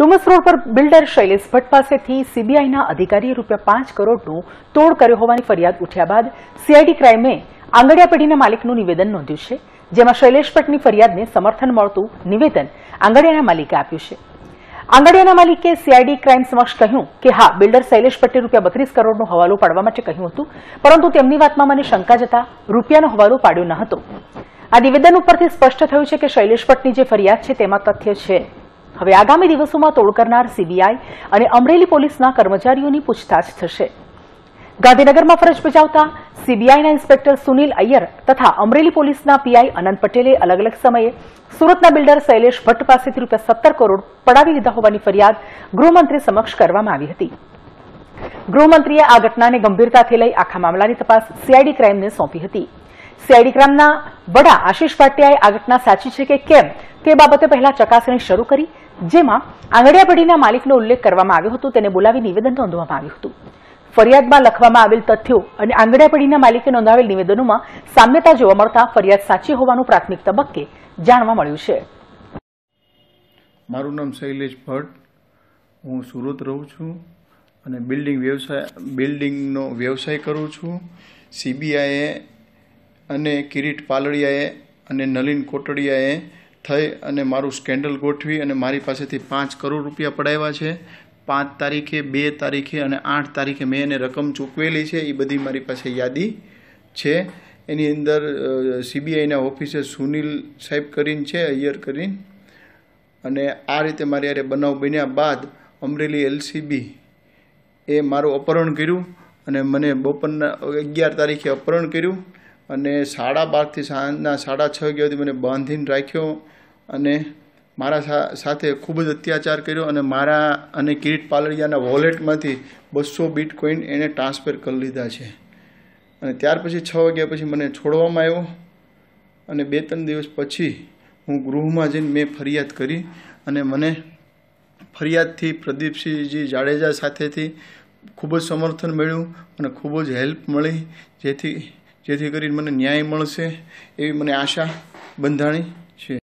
Dumas road પર builder Shailesh Bhatt પાસેથી સીબીઆઈના અધિકારીએ રૂપિયા પાંચ કરોડનું તોડ કર્યો હોવાની ફરિયાદ ઉઠ્યા બાદ સીઆઈડી ક્રાઇમે આંગડિયા પેઢીના માલિકનું નિવેદન નોંધ્યું છે જેમાં શૈલેષ ભટ્ટની ફરિયાદને સમર્થન મળતું નિવેદન આંગડિયાના માલિકે આપ્યું છે આંગડિયાના માલિકે સીઆઈડી ક્રાઇમ સમક્ષ કહ્યું કે હા બિલ્ડર શૈલેષ પટેલ રૂપિયા બત્રીસ કરોડનો હવાલો પાડવા માટે કહ્યું હતું પરંતુ તેમની વાતમાં મને શંકા જતા રૂપિયાનો હવાલો પાડ્યો ન હતો આ નિવેદન ઉપરથી સ્પષ્ટ થયું છે કે શૈલેષ ભટ્ટની જે ફરિયાદ છે તેમાં તથ્ય છે હવે આગામી દિવસોમાં તોડ કરનાર સીબીઆઈ અને અમરેલી પોલીસના કર્મચારીઓની પૂછતાછ થશે ગાંધીનગરમાં ફરજ બજાવતા સીબીઆઈના ઇન્સ્પેક્ટર સુનિલ અય્યર તથા અમરેલી પોલીસના પીઆઈ અનંત પટેલે અલગ અલગ સમયે સુરતના બિલ્ડર શૈલેષ ભટ્ટ પાસેથી રૂપિયા સત્તર કરોડ પડાવી લીધા હોવાની ફરિયાદ ગૃહમંત્રી સમક્ષ કરવામાં આવી હતી ગૃહમંત્રીએ આ ઘટનાને ગંભીરતાથી લઈ આખા મામલાની તપાસ સીઆઈડી ક્રાઇમને સોંપી હતી સીઆઈડી ક્રાઇમના વડા આશીષ ભાટિયાએ આ ઘટના સાચી છે કે કેમ તે બાબતે પહેલા ચકાસણી શરૂ કરી જેમાં આંગડિયાપડીના માલિકનો ઉલ્લેખ કરવામાં આવ્યો હતો તેને બોલાવી નિવેદન નોંધવામાં આવ્યું હતું ફરિયાદમાં લખવામાં આવેલ તથ્યો અને આંગડિયાપડીના માલિકે નોંધાવેલ નિવેદનોમાં સામ્યતા જોવા મળતા ફરિયાદ સાચી હોવાનું પ્રાથમિક તબક્કે જાણવા મળ્યું છે મારું નામ શૈલેષ ભટ્ટ હું સુરત રહું છું અને બિલ્ડિંગ વ્યવસાય બિલ્ડિંગનો વ્યવસાય કરું છું સીબીઆઈએ અને કિરીટ પાલડિયાએ અને નલીન કોટડિયાએ થઈ અને મારું સ્કેન્ડલ ગોઠવી અને મારી પાસેથી પાંચ કરોડ રૂપિયા પડાવ્યા છે પાંચ તારીખે બે તારીખે અને આઠ તારીખે મેં એને રકમ ચૂકવેલી છે એ બધી મારી પાસે યાદી છે એની અંદર સીબીઆઈના ઓફિસે સુનિલ સાહેબ કરીને છે અય્યર કરીને અને આ રીતે મારે યારે બનાવ બન્યા બાદ અમરેલી એલસીબી એ મારું અપહરણ કર્યું અને મને બપોરના અગિયાર તારીખે અપહરણ કર્યું અને સાડા બારથી સાંજના સાડા છ વાગ્યા સુધી મને બાંધીને રાખ્યો અને મારા સાથે ખૂબ જ અત્યાચાર કર્યો અને મારા અને કિરીટ પાલડિયાના વોલેટમાંથી બસો બિટકોઈન એને ટ્રાન્સફર કરી લીધા છે અને ત્યાર પછી છ વાગ્યા પછી મને છોડવામાં આવ્યો અને બે ત્રણ દિવસ પછી હું ગૃહમાં જઈને મેં ફરિયાદ કરી અને મને ફરિયાદથી પ્રદીપસિંહજી જાડેજા સાથેથી ખૂબ જ સમર્થન મળ્યું અને ખૂબ જ હેલ્પ મળી જેથી જેથી કરીને મને ન્યાય મળશે એવી મને આશા બંધાણી